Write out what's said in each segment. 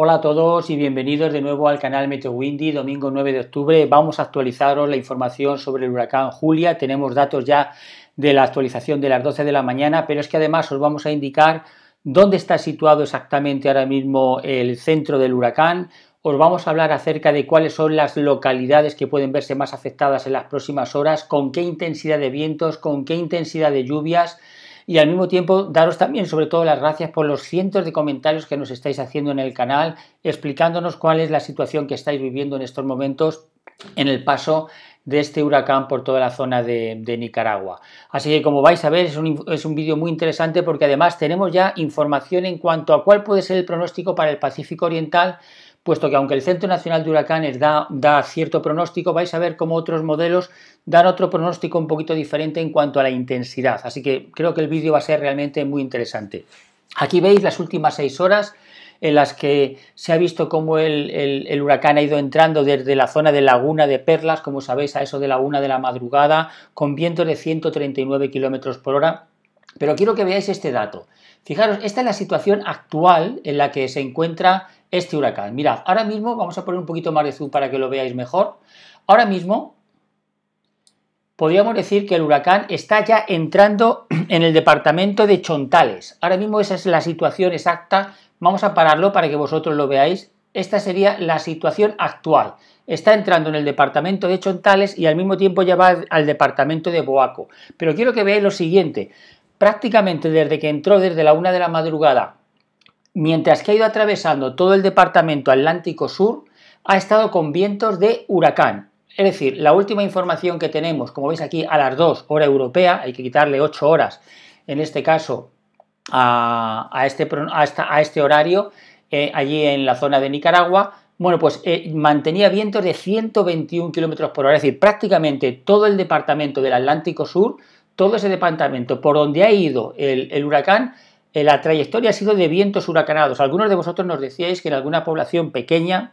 Hola a todos y bienvenidos de nuevo al canal Meteo Windy, domingo 9 de octubre. Vamos a actualizaros la información sobre el huracán Julia. Tenemos datos ya de la actualización de las 12 de la mañana, pero es que además os vamos a indicar dónde está situado exactamente ahora mismo el centro del huracán. Os vamos a hablar acerca de cuáles son las localidades que pueden verse más afectadas en las próximas horas, con qué intensidad de vientos, con qué intensidad de lluvias y al mismo tiempo daros también sobre todo las gracias por los cientos de comentarios que nos estáis haciendo en el canal explicándonos cuál es la situación que estáis viviendo en estos momentos en el paso de este huracán por toda la zona de, Nicaragua. Así que como vais a ver es un, es un vídeo muy interesante porque además tenemos ya información en cuanto a cuál puede ser el pronóstico para el Pacífico Oriental puesto que aunque el Centro Nacional de Huracanes da, da cierto pronóstico, vais a ver cómo otros modelos dan otro pronóstico un poquito diferente en cuanto a la intensidad. Así que creo que el vídeo va a ser realmente muy interesante. Aquí veis las últimas seis horas en las que se ha visto cómo el, huracán ha ido entrando desde la zona de Laguna de Perlas, como sabéis, a eso de la una de la madrugada, con vientos de 139 kilómetros por hora. Pero quiero que veáis este dato. Fijaros, esta es la situación actual en la que se encuentra este huracán. Mirad, ahora mismo, vamos a poner un poquito más de zoom para que lo veáis mejor. Ahora mismo podríamos decir que el huracán está ya entrando en el departamento de Chontales. Ahora mismo esa es la situación exacta. Vamos a pararlo para que vosotros lo veáis. Esta sería la situación actual. Está entrando en el departamento de Chontales y al mismo tiempo ya va al departamento de Boaco. Pero quiero que veáis lo siguiente. Prácticamente desde que entró, desde la una de la madrugada mientras que ha ido atravesando todo el departamento Atlántico Sur, ha estado con vientos de huracán. Es decir, la última información que tenemos, como veis aquí, a las 2 hora europea, hay que quitarle 8 horas, en este caso, a, este, a este, horario, eh, allí en la zona de Nicaragua, bueno, pues eh, mantenía vientos de 121 kilómetros por hora, es decir, prácticamente todo el departamento del Atlántico Sur, todo ese departamento por donde ha ido el huracán, eh, la trayectoria ha sido de vientos huracanados. Algunos de vosotros nos decíais que en alguna población pequeña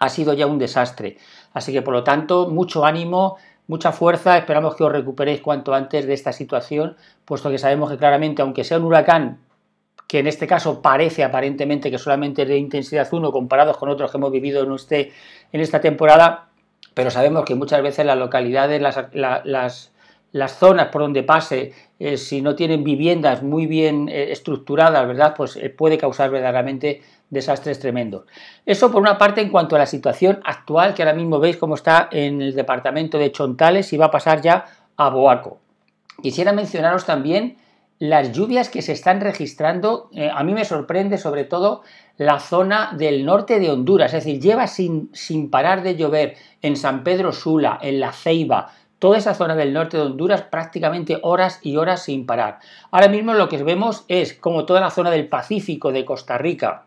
ha sido ya un desastre. Así que, por lo tanto, mucho ánimo, mucha fuerza. Esperamos que os recuperéis cuanto antes de esta situación, puesto que sabemos que claramente, aunque sea un huracán, que en este caso parece aparentemente que solamente es de intensidad 1 comparados con otros que hemos vivido en, usted, en esta temporada, pero sabemos que muchas veces las localidades, las las zonas por donde pase, eh, si no tienen viviendas muy bien eh, estructuradas, ¿verdad? Pues eh, puede causar verdaderamente desastres tremendos. Eso por una parte en cuanto a la situación actual, que ahora mismo veis cómo está en el departamento de Chontales y va a pasar ya a Boaco. Quisiera mencionaros también las lluvias que se están registrando. a mí me sorprende sobre todo la zona del norte de Honduras, es decir, lleva sin, sin parar de llover en San Pedro Sula, en La Ceiba, toda esa zona del norte de Honduras prácticamente horas y horas sin parar. Ahora mismo lo que vemos es como toda la zona del Pacífico de Costa Rica,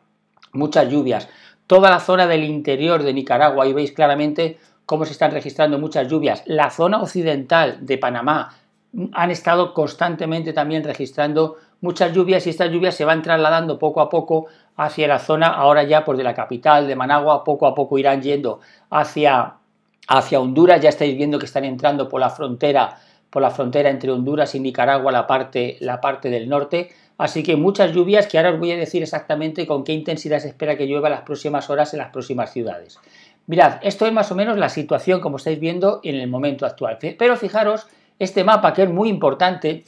muchas lluvias, toda la zona del interior de Nicaragua, y veis claramente cómo se están registrando muchas lluvias, la zona occidental de Panamá mm, han estado constantemente también registrando muchas lluvias y estas lluvias se van trasladando poco a poco hacia la zona ahora ya por pues, de la capital de Managua, poco a poco irán yendo hacia hacia Honduras. Ya estáis viendo que están entrando por la frontera, por la frontera entre Honduras y Nicaragua, la parte, la parte del norte. Así que muchas lluvias que ahora os voy a decir exactamente con qué intensidad se espera que llueva las próximas horas en las próximas ciudades. Mirad, esto es más o menos la situación como estáis viendo en el momento actual. Pero fijaros, este mapa que es muy importante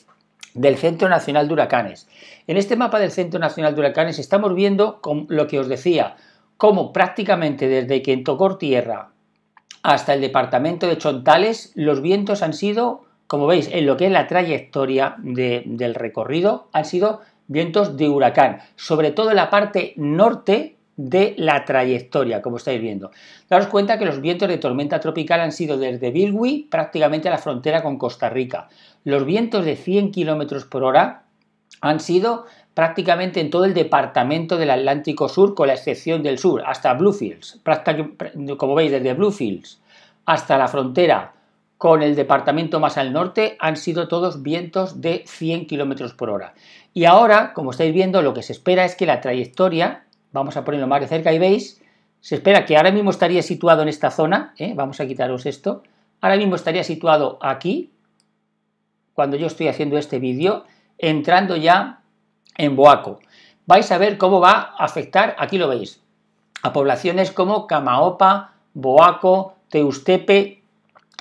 del Centro Nacional de Huracanes. En este mapa del Centro Nacional de Huracanes estamos viendo con lo que os decía, cómo prácticamente desde que tocó tierra hasta el departamento de Chontales, los vientos han sido, como veis, en lo que es la trayectoria del recorrido, han sido vientos de huracán, sobre todo en la parte norte de la trayectoria, como estáis viendo. Daros cuenta que los vientos de tormenta tropical han sido desde Bilwi prácticamente a la frontera con Costa Rica. Los vientos de 100 km por hora han sido prácticamente en todo el departamento del Atlántico Sur, con la excepción del sur, hasta Bluefields, como veis, desde Bluefields hasta la frontera con el departamento más al norte, han sido todos vientos de 100 km por hora. Y ahora, como estáis viendo, lo que se espera es que la trayectoria, vamos a ponerlo más de cerca y veis, se espera que ahora mismo estaría situado en esta zona, ¿eh? vamos a quitaros esto, ahora mismo estaría situado aquí, cuando yo estoy haciendo este vídeo, entrando ya en Boaco. Vais a ver cómo va a afectar, aquí lo veis, a poblaciones como Camaopa, Boaco, Teustepe,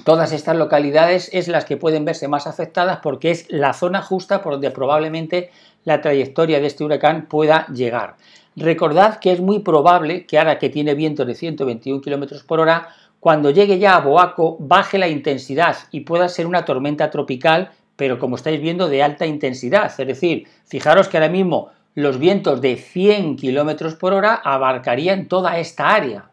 todas estas localidades es las que pueden verse más afectadas porque es la zona justa por donde probablemente la trayectoria de este huracán pueda llegar. Recordad que es muy probable que ahora que tiene viento de 121 km por hora, cuando llegue ya a Boaco baje la intensidad y pueda ser una tormenta tropical pero como estáis viendo, de alta intensidad. Es decir, fijaros que ahora mismo los vientos de 100 km por hora abarcarían toda esta área.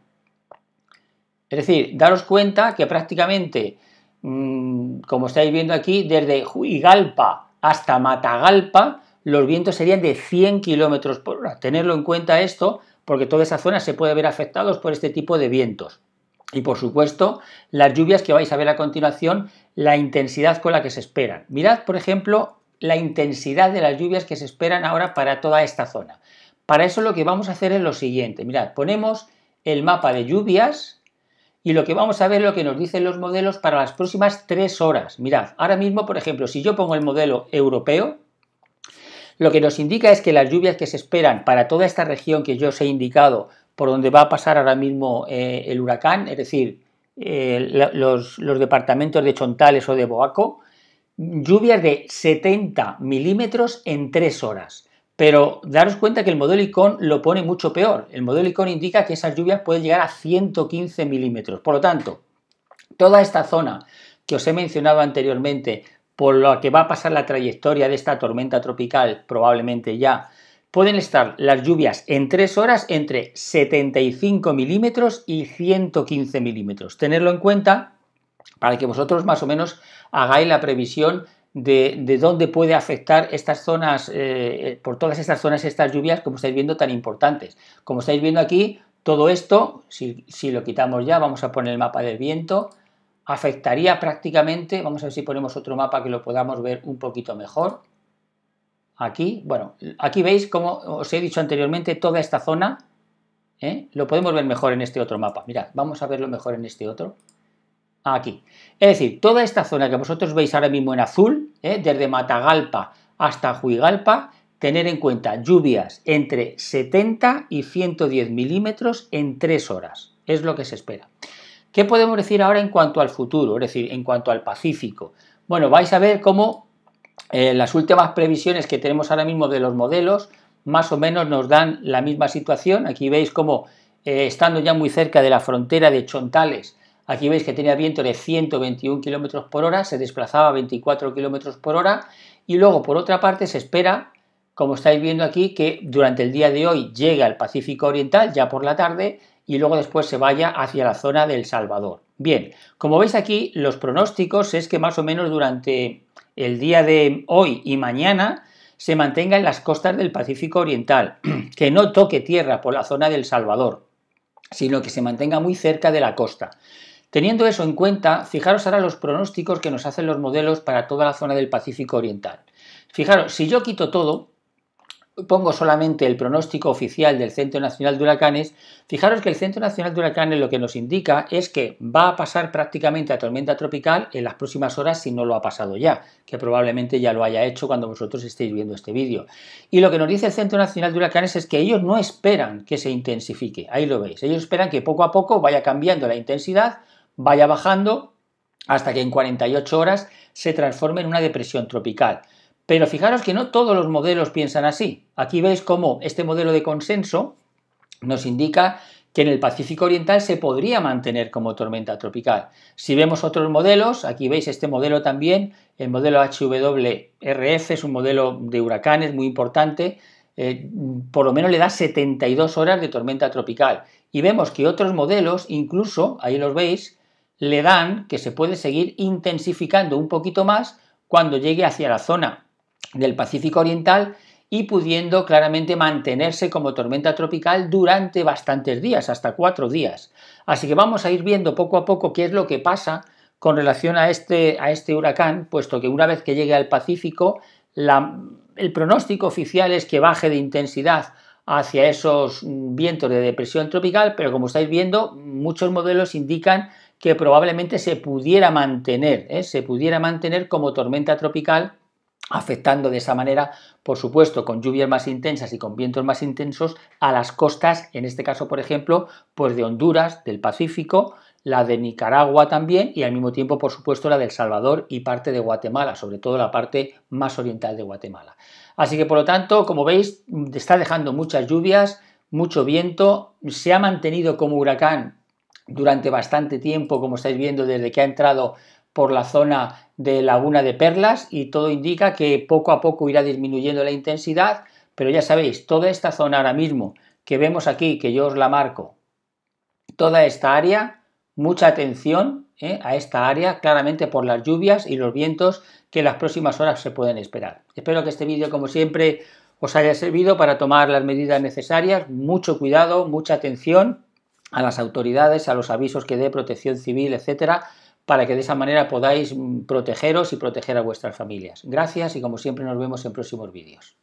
Es decir, daros cuenta que prácticamente, mm, como estáis viendo aquí, desde Huigalpa hasta Matagalpa, los vientos serían de 100 km por hora. Tenerlo en cuenta esto, porque toda esa zona se puede ver afectados por este tipo de vientos. Y por supuesto, las lluvias que vais a ver a continuación, la intensidad con la que se esperan. Mirad, por ejemplo, la intensidad de las lluvias que se esperan ahora para toda esta zona. Para eso lo que vamos a hacer es lo siguiente. Mirad, ponemos el mapa de lluvias y lo que vamos a ver es lo que nos dicen los modelos para las próximas tres horas. Mirad, ahora mismo, por ejemplo, si yo pongo el modelo europeo, lo que nos indica es que las lluvias que se esperan para toda esta región que yo os he indicado por donde va a pasar ahora mismo eh, el huracán, es decir, eh, los, departamentos de Chontales o de Boaco, lluvias de 70 milímetros en tres horas. Pero daros cuenta que el modelo ICON lo pone mucho peor. El modelo ICON indica que esas lluvias pueden llegar a 115 milímetros. Por lo tanto, toda esta zona que os he mencionado anteriormente, por la que va a pasar la trayectoria de esta tormenta tropical, probablemente ya pueden estar las lluvias en tres horas entre 75 milímetros y 115 milímetros. Tenerlo en cuenta para que vosotros más o menos hagáis la previsión de, dónde puede afectar estas zonas, eh, eh, por todas estas zonas, estas lluvias, como estáis viendo, tan importantes. Como estáis viendo aquí, todo esto, si, si lo quitamos ya, vamos a poner el mapa del viento, afectaría prácticamente, vamos a ver si ponemos otro mapa que lo podamos ver un poquito mejor, Aquí, bueno, aquí veis como os he dicho anteriormente, toda esta zona ¿eh? lo podemos ver mejor en este otro mapa. Mirad, vamos a verlo mejor en este otro. Aquí. Es decir, toda esta zona que vosotros veis ahora mismo en azul, ¿eh? desde Matagalpa hasta Juigalpa, tener en cuenta lluvias entre 70 y 110 milímetros en 3 horas. Es lo que se espera. ¿Qué podemos decir ahora en cuanto al futuro? Es decir, en cuanto al Pacífico. Bueno, vais a ver cómo eh, las últimas previsiones que tenemos ahora mismo de los modelos más o menos nos dan la misma situación. Aquí veis como eh, estando ya muy cerca de la frontera de Chontales, aquí veis que tenía viento de 121 km por hora, se desplazaba 24 km por hora y luego por otra parte se espera, como estáis viendo aquí, que durante el día de hoy llegue al Pacífico Oriental ya por la tarde y luego después se vaya hacia la zona del Salvador. Bien, como veis aquí, los pronósticos es que más o menos durante el día de hoy y mañana se mantenga en las costas del Pacífico Oriental, que no toque tierra por la zona del Salvador, sino que se mantenga muy cerca de la costa. Teniendo eso en cuenta, fijaros ahora los pronósticos que nos hacen los modelos para toda la zona del Pacífico Oriental. Fijaros, si yo quito todo, pongo solamente el pronóstico oficial del Centro Nacional de Huracanes, fijaros que el Centro Nacional de Huracanes lo que nos indica es que va a pasar prácticamente a tormenta tropical en las próximas horas si no lo ha pasado ya, que probablemente ya lo haya hecho cuando vosotros estéis viendo este vídeo. Y lo que nos dice el Centro Nacional de Huracanes es que ellos no esperan que se intensifique, ahí lo veis, ellos esperan que poco a poco vaya cambiando la intensidad, vaya bajando hasta que en 48 horas se transforme en una depresión tropical. Pero fijaros que no todos los modelos piensan así. Aquí veis cómo este modelo de consenso nos indica que en el Pacífico Oriental se podría mantener como tormenta tropical. Si vemos otros modelos, aquí veis este modelo también, el modelo HWRF es un modelo de huracanes muy importante, eh, por lo menos le da 72 horas de tormenta tropical. Y vemos que otros modelos, incluso, ahí los veis, le dan que se puede seguir intensificando un poquito más cuando llegue hacia la zona del Pacífico Oriental y pudiendo claramente mantenerse como tormenta tropical durante bastantes días, hasta cuatro días. Así que vamos a ir viendo poco a poco qué es lo que pasa con relación a este, a este huracán, puesto que una vez que llegue al Pacífico, el pronóstico oficial es que baje de intensidad hacia esos mm, vientos de depresión tropical, pero como estáis viendo, muchos modelos indican que probablemente se pudiera mantener, ¿eh? se pudiera mantener como tormenta tropical afectando de esa manera, por supuesto, con lluvias más intensas y con vientos más intensos a las costas, en este caso, por ejemplo, pues de Honduras, del Pacífico, la de Nicaragua también y al mismo tiempo, por supuesto, la del Salvador y parte de Guatemala, sobre todo la parte más oriental de Guatemala. Así que, por lo tanto, como veis, está dejando muchas lluvias, mucho viento, se ha mantenido como huracán durante bastante tiempo, como estáis viendo, desde que ha entrado por la zona de Laguna de Perlas y todo indica que poco a poco irá disminuyendo la intensidad, pero ya sabéis, toda esta zona ahora mismo que vemos aquí, que yo os la marco, toda esta área, mucha atención ¿eh? a esta área, claramente por las lluvias y los vientos que en las próximas horas se pueden esperar. Espero que este vídeo, como siempre, os haya servido para tomar las medidas necesarias, mucho cuidado, mucha atención a las autoridades, a los avisos que dé protección civil, etcétera, para que de esa manera podáis mm, protegeros y proteger a vuestras familias. Gracias y como siempre nos vemos en próximos vídeos.